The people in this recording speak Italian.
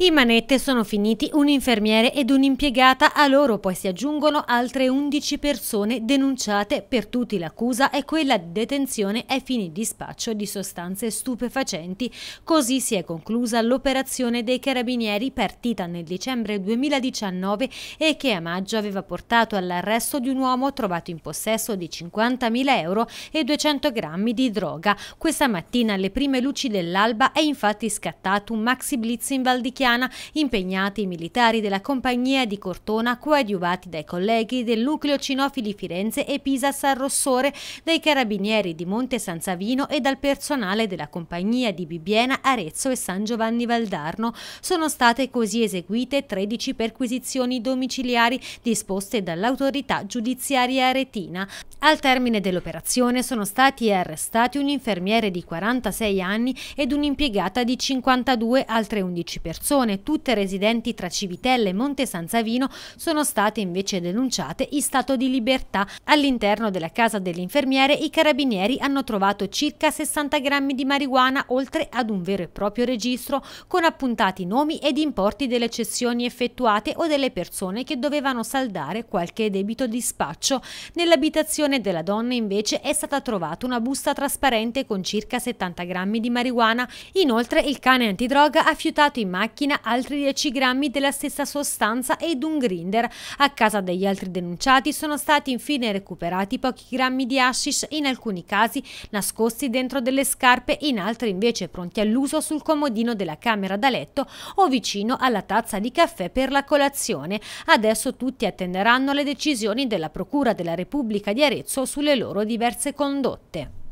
I manette sono finiti un infermiere ed un'impiegata, a loro poi si aggiungono altre 11 persone denunciate, per tutti l'accusa è quella di detenzione ai fini di spaccio di sostanze stupefacenti. Così si è conclusa l'operazione dei carabinieri partita nel dicembre 2019 e che a maggio aveva portato all'arresto di un uomo trovato in possesso di 50.000 euro e 200 grammi di droga. Questa mattina alle prime luci dell'alba è infatti scattato un maxi blitz in Val di Chiara italiana, impegnati i militari della compagnia di Cortona, coadiuvati dai colleghi del nucleo Cinofili Firenze e Pisa San Rossore, dai carabinieri di Monte San Savino e dal personale della compagnia di Bibbiena, Arezzo e San Giovanni Valdarno. Sono state così eseguite 13 perquisizioni domiciliari disposte dall'autorità giudiziaria aretina. Al termine dell'operazione sono stati arrestati un infermiere di 46 anni ed un'impiegata di 52, altre 11 persone persone, tutte residenti tra Civitelle e Monte San Savino, sono state invece denunciate in stato di libertà. All'interno della casa dell'infermiere i carabinieri hanno trovato circa 60 grammi di marijuana, oltre ad un vero e proprio registro con appuntati nomi ed importi delle cessioni effettuate o delle persone che dovevano saldare qualche debito di spaccio. Nell'abitazione della donna invece è stata trovata una busta trasparente con circa 70 grammi di marijuana. Inoltre il cane antidroga ha fiutato in macchina mattina altri 10 grammi della stessa sostanza ed un grinder. A casa degli altri denunciati sono stati infine recuperati pochi grammi di hashish, in alcuni casi nascosti dentro delle scarpe, in altri invece pronti all'uso sul comodino della camera da letto o vicino alla tazza di caffè per la colazione. Adesso tutti attenderanno le decisioni della Procura della Repubblica di Arezzo sulle loro diverse condotte.